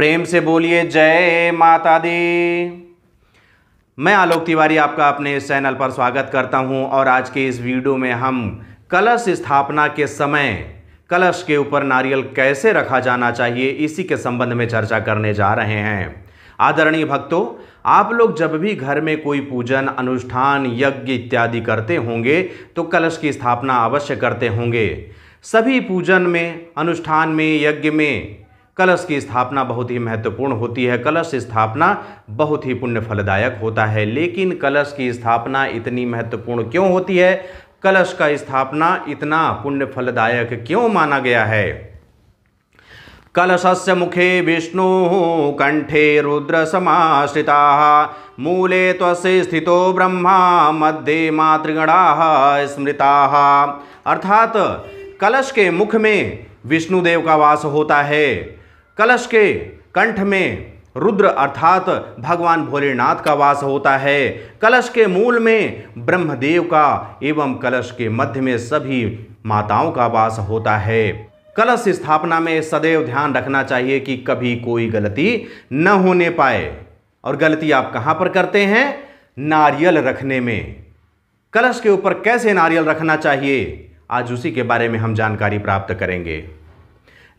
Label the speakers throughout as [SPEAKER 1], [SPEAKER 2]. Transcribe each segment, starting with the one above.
[SPEAKER 1] प्रेम से बोलिए जय माता दी मैं आलोक तिवारी आपका अपने इस चैनल पर स्वागत करता हूं और आज के इस वीडियो में हम कलश स्थापना के समय कलश के ऊपर नारियल कैसे रखा जाना चाहिए इसी के संबंध में चर्चा करने जा रहे हैं आदरणीय भक्तों आप लोग जब भी घर में कोई पूजन अनुष्ठान यज्ञ इत्यादि करते होंगे तो कलश की स्थापना अवश्य करते होंगे सभी पूजन में अनुष्ठान में यज्ञ में कलश की स्थापना बहुत ही महत्वपूर्ण होती है कलश स्थापना बहुत ही पुण्य फलदायक होता है लेकिन कलश की स्थापना इतनी महत्वपूर्ण क्यों होती है कलश का स्थापना इतना पुण्य फलदायक क्यों माना गया है कलशस्य मुखे विष्णु कंठे रुद्र समाश्रिता मूले त्वसे स्थितो ब्रह्मा मध्ये मातृगणा स्मृता अर्थात कलश के मुख में विष्णुदेव का वास होता है कलश के कंठ में रुद्र अर्थात भगवान भोलेनाथ का वास होता है कलश के मूल में ब्रह्मदेव का एवं कलश के मध्य में सभी माताओं का वास होता है कलश स्थापना में सदैव ध्यान रखना चाहिए कि कभी कोई गलती न होने पाए और गलती आप कहाँ पर करते हैं नारियल रखने में कलश के ऊपर कैसे नारियल रखना चाहिए आज उसी के बारे में हम जानकारी प्राप्त करेंगे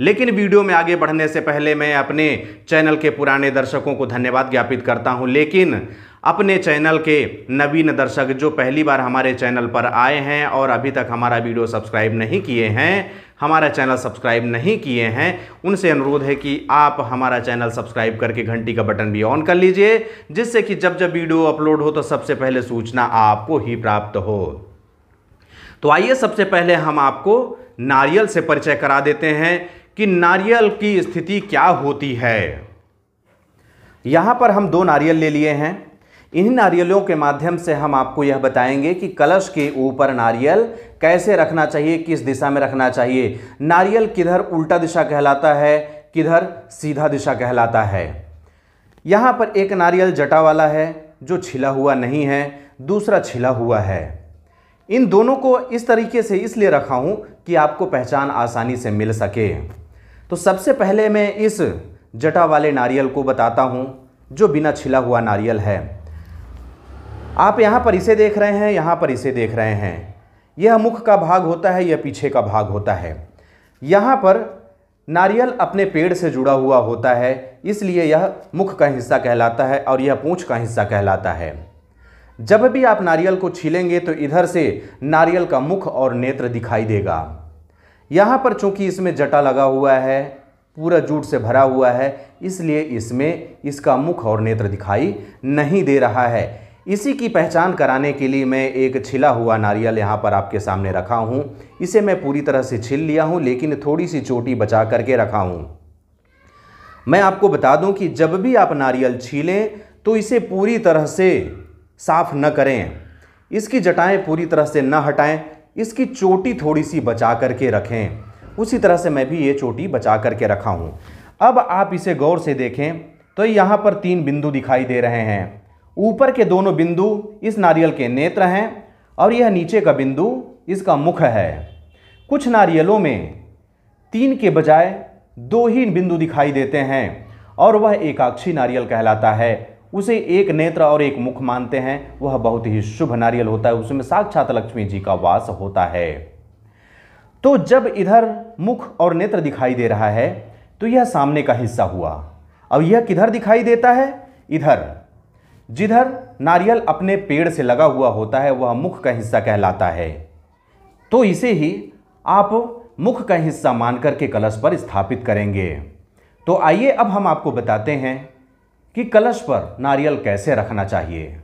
[SPEAKER 1] लेकिन वीडियो में आगे बढ़ने से पहले मैं अपने चैनल के पुराने दर्शकों को धन्यवाद ज्ञापित करता हूं लेकिन अपने चैनल के नवीन दर्शक जो पहली बार हमारे चैनल पर आए हैं और अभी तक हमारा वीडियो सब्सक्राइब नहीं किए हैं हमारा चैनल सब्सक्राइब नहीं किए हैं उनसे अनुरोध है कि आप हमारा चैनल सब्सक्राइब करके घंटी का बटन भी ऑन कर लीजिए जिससे कि जब जब वीडियो अपलोड हो तो सबसे पहले सूचना आपको ही प्राप्त हो तो आइए सबसे पहले हम आपको नारियल से परिचय करा देते हैं कि नारियल की स्थिति क्या होती है यहाँ पर हम दो नारियल ले लिए हैं इन्हीं नारियलों के माध्यम से हम आपको यह बताएंगे कि कलश के ऊपर नारियल कैसे रखना चाहिए किस दिशा में रखना चाहिए नारियल किधर उल्टा दिशा कहलाता है किधर सीधा दिशा कहलाता है यहाँ पर एक नारियल जटा वाला है जो छिला हुआ नहीं है दूसरा छिला हुआ है इन दोनों को इस तरीके से इसलिए रखा हूँ कि आपको पहचान आसानी से मिल सके तो सबसे पहले मैं इस जटा वाले नारियल को बताता हूँ जो बिना छिला हुआ नारियल है आप यहाँ पर इसे देख रहे हैं यहाँ पर इसे देख रहे हैं यह मुख का भाग होता है यह पीछे का भाग होता है यहाँ पर नारियल अपने पेड़ से जुड़ा हुआ होता है इसलिए यह मुख का हिस्सा कहलाता है और यह पूँछ का हिस्सा कहलाता है जब भी आप नारियल को छीलेंगे तो इधर से नारियल का मुख और नेत्र दिखाई देगा यहाँ पर चूंकि इसमें जटा लगा हुआ है पूरा जूट से भरा हुआ है इसलिए इसमें इसका मुख और नेत्र दिखाई नहीं दे रहा है इसी की पहचान कराने के लिए मैं एक छिला हुआ नारियल यहाँ पर आपके सामने रखा हूँ इसे मैं पूरी तरह से छिल लिया हूँ लेकिन थोड़ी सी चोटी बचा करके रखा हूँ मैं आपको बता दूँ कि जब भी आप नारियल छीलें तो इसे पूरी तरह से साफ न करें इसकी जटाएं पूरी तरह से न हटाएं इसकी चोटी थोड़ी सी बचा करके रखें उसी तरह से मैं भी ये चोटी बचा करके रखा हूँ अब आप इसे गौर से देखें तो यहाँ पर तीन बिंदु दिखाई दे रहे हैं ऊपर के दोनों बिंदु इस नारियल के नेत्र हैं और यह नीचे का बिंदु इसका मुख है कुछ नारियलों में तीन के बजाय दो ही बिंदु दिखाई देते हैं और वह एकाक्षी नारियल कहलाता है उसे एक नेत्र और एक मुख मानते हैं वह बहुत ही शुभ नारियल होता है उसमें साक्षात लक्ष्मी जी का वास होता है तो जब इधर मुख और नेत्र दिखाई दे रहा है तो यह सामने का हिस्सा हुआ अब यह किधर दिखाई देता है इधर जिधर नारियल अपने पेड़ से लगा हुआ होता है वह मुख का हिस्सा कहलाता है तो इसे ही आप मुख का हिस्सा मान के कलश पर स्थापित करेंगे तो आइए अब हम आपको बताते हैं कि कलश पर नारियल कैसे रखना चाहिए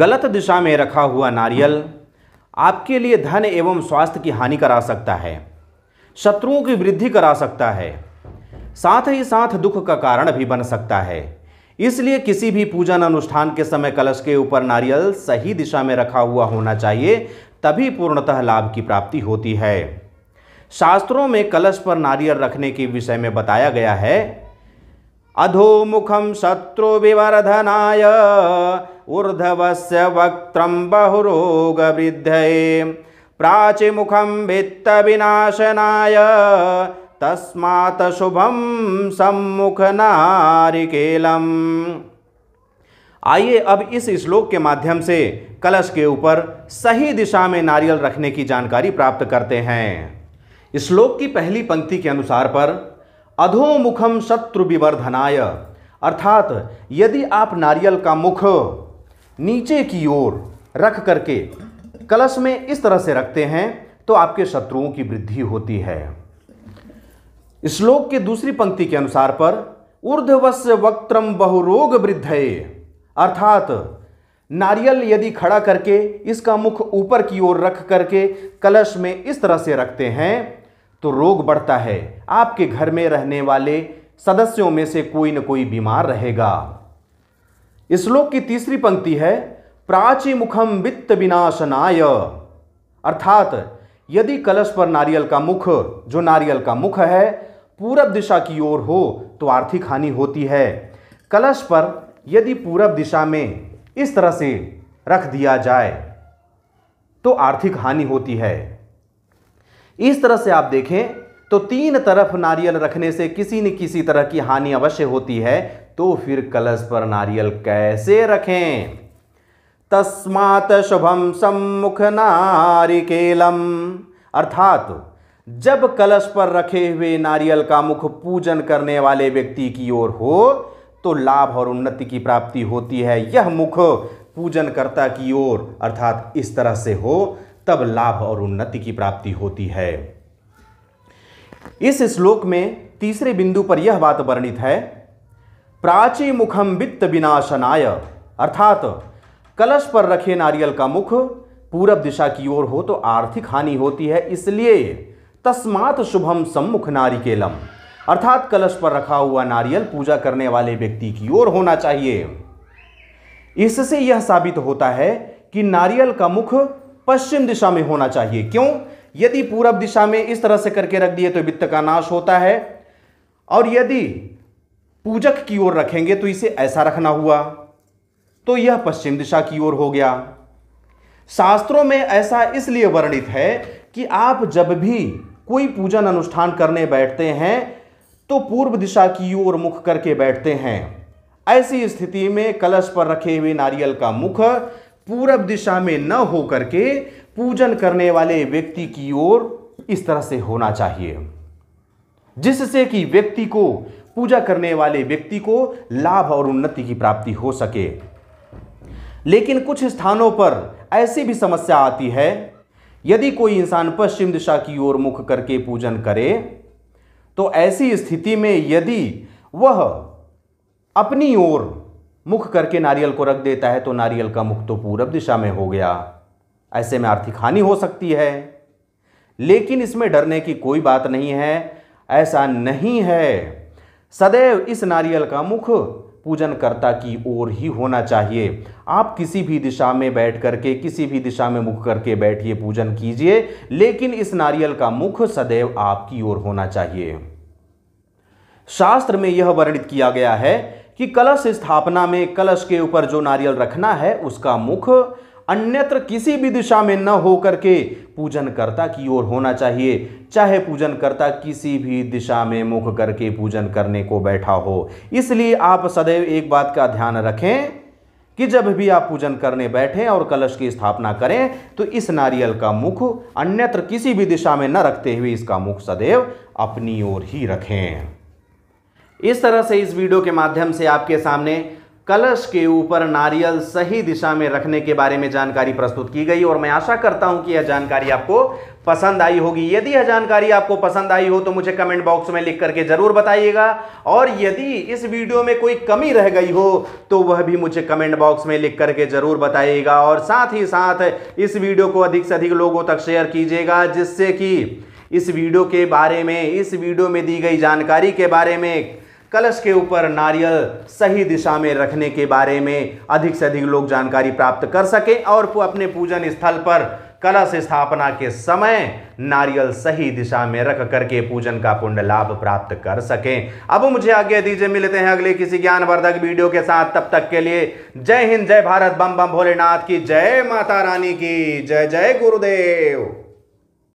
[SPEAKER 1] गलत दिशा में रखा हुआ नारियल आपके लिए धन एवं स्वास्थ्य की हानि करा सकता है शत्रुओं की वृद्धि करा सकता है साथ ही साथ दुख का कारण भी बन सकता है इसलिए किसी भी पूजन अनुष्ठान के समय कलश के ऊपर नारियल सही दिशा में रखा हुआ होना चाहिए तभी पूर्णतः लाभ की प्राप्ति होती है शास्त्रों में कलश पर नारियल रखने के विषय में बताया गया है अधोमुखम अधोमुखं शत्रुविवर्धनाय ऊर्ध्वस्य वक्त्रं बहुरोगवृद्धये प्राचिमुखं वित्तविनाशनाय तस्मात् सम्मुख नारिकेलम आइए अब इस श्लोक के माध्यम से कलश के ऊपर सही दिशा में नारियल रखने की जानकारी प्राप्त करते हैं श्लोक की पहली पंक्ति के अनुसार पर अधोमुखम शत्रु विवर्धनाय अर्थात यदि आप नारियल का मुख नीचे की ओर रख करके कलश में इस तरह से रखते हैं तो आपके शत्रुओं की वृद्धि होती है श्लोक के दूसरी पंक्ति के अनुसार पर ऊर्ध्वस्य वक्त्रम बहुरोग वृद्धये अर्थात नारियल यदि खड़ा करके इसका मुख ऊपर की ओर रख करके कलश में इस तरह से रखते हैं तो रोग बढ़ता है आपके घर में रहने वाले सदस्यों में से कोई न कोई बीमार रहेगा श्लोक की तीसरी पंक्ति है प्राची मुखम वित्त विनाशनाय अर्थात यदि कलश पर नारियल का मुख जो नारियल का मुख है पूरब दिशा की ओर हो तो आर्थिक हानि होती है कलश पर यदि पूरब दिशा में इस तरह से रख दिया जाए तो आर्थिक हानि होती है इस तरह से आप देखें तो तीन तरफ नारियल रखने से किसी न किसी तरह की हानि अवश्य होती है तो फिर कलश पर नारियल कैसे रखें तस्मात शुभम सम्मुख नारिकेलम अर्थात जब कलश पर रखे हुए नारियल का मुख पूजन करने वाले व्यक्ति की ओर हो तो लाभ और उन्नति की प्राप्ति होती है यह मुख पूजनकर्ता की ओर अर्थात इस तरह से हो तब लाभ और उन्नति की प्राप्ति होती है इस श्लोक में तीसरे बिंदु पर यह बात वर्णित है प्राची मुखम वित्त विनाशनाय अर्थात कलश पर रखे नारियल का मुख पूरब दिशा की ओर हो तो आर्थिक हानि होती है इसलिए तस्मात शुभम सम्मुख नारिकेलम अर्थात कलश पर रखा हुआ नारियल पूजा करने वाले व्यक्ति की ओर होना चाहिए इससे यह साबित होता है कि नारियल का मुख पश्चिम दिशा में होना चाहिए क्यों यदि पूरब दिशा में इस तरह से करके रख दिए तो वित्त का नाश होता है और यदि पूजक की ओर रखेंगे तो इसे ऐसा रखना हुआ तो यह पश्चिम दिशा की ओर हो गया शास्त्रों में ऐसा इसलिए वर्णित है कि आप जब भी कोई पूजन अनुष्ठान करने बैठते हैं तो पूर्व दिशा की ओर मुख करके बैठते हैं ऐसी स्थिति में कलश पर रखे हुए नारियल का मुख पूरब दिशा में न होकर के पूजन करने वाले व्यक्ति की ओर इस तरह से होना चाहिए जिससे कि व्यक्ति को पूजा करने वाले व्यक्ति को लाभ और उन्नति की प्राप्ति हो सके लेकिन कुछ स्थानों पर ऐसी भी समस्या आती है यदि कोई इंसान पश्चिम दिशा की ओर मुख करके पूजन करे तो ऐसी स्थिति में यदि वह अपनी ओर मुख करके नारियल को रख देता है तो नारियल का मुख तो पूरब दिशा में हो गया ऐसे में आर्थिक हानि हो सकती है लेकिन इसमें डरने की कोई बात नहीं है ऐसा नहीं है सदैव इस नारियल का मुख पूजनकर्ता की ओर ही होना चाहिए आप किसी भी दिशा में बैठ करके किसी भी दिशा में मुख करके बैठिए पूजन कीजिए लेकिन इस नारियल का मुख सदैव आपकी ओर होना चाहिए शास्त्र में यह वर्णित किया गया है कि कलश स्थापना में कलश के ऊपर जो नारियल रखना है उसका मुख अन्यत्र किसी भी दिशा में न होकर के पूजनकर्ता की ओर होना चाहिए चाहे पूजनकर्ता किसी भी दिशा में मुख करके पूजन करने को बैठा हो इसलिए आप सदैव एक बात का ध्यान रखें कि जब भी आप पूजन करने बैठें और कलश की स्थापना करें तो इस नारियल का मुख अन्यत्र किसी भी दिशा में न रखते हुए इसका मुख सदैव अपनी ओर ही रखें इस तरह से इस वीडियो के माध्यम से आपके सामने कलश के ऊपर नारियल सही दिशा में रखने के बारे में जानकारी प्रस्तुत की गई और मैं आशा करता हूं कि यह जानकारी आपको पसंद आई होगी यदि यह जानकारी आपको पसंद आई हो तो मुझे कमेंट बॉक्स में लिख करके जरूर बताइएगा और यदि इस वीडियो में कोई कमी रह गई हो तो वह भी मुझे कमेंट बॉक्स में लिख करके जरूर बताइएगा और साथ ही साथ इस वीडियो को अधिक से अधिक लोगों तक शेयर कीजिएगा जिससे कि इस वीडियो के बारे में इस वीडियो में दी गई जानकारी के बारे में कलश के ऊपर नारियल सही दिशा में रखने के बारे में अधिक से अधिक लोग जानकारी प्राप्त कर सकें और अपने पूजन स्थल पर कलश स्थापना के समय नारियल सही दिशा में रख करके पूजन का पुण्य लाभ प्राप्त कर सकें अब मुझे आज्ञा दीजिए मिलते हैं अगले किसी ज्ञानवर्धक वीडियो के साथ तब तक के लिए जय हिंद जय भारत बम बम भोलेनाथ की जय माता रानी की जय जय गुरुदेव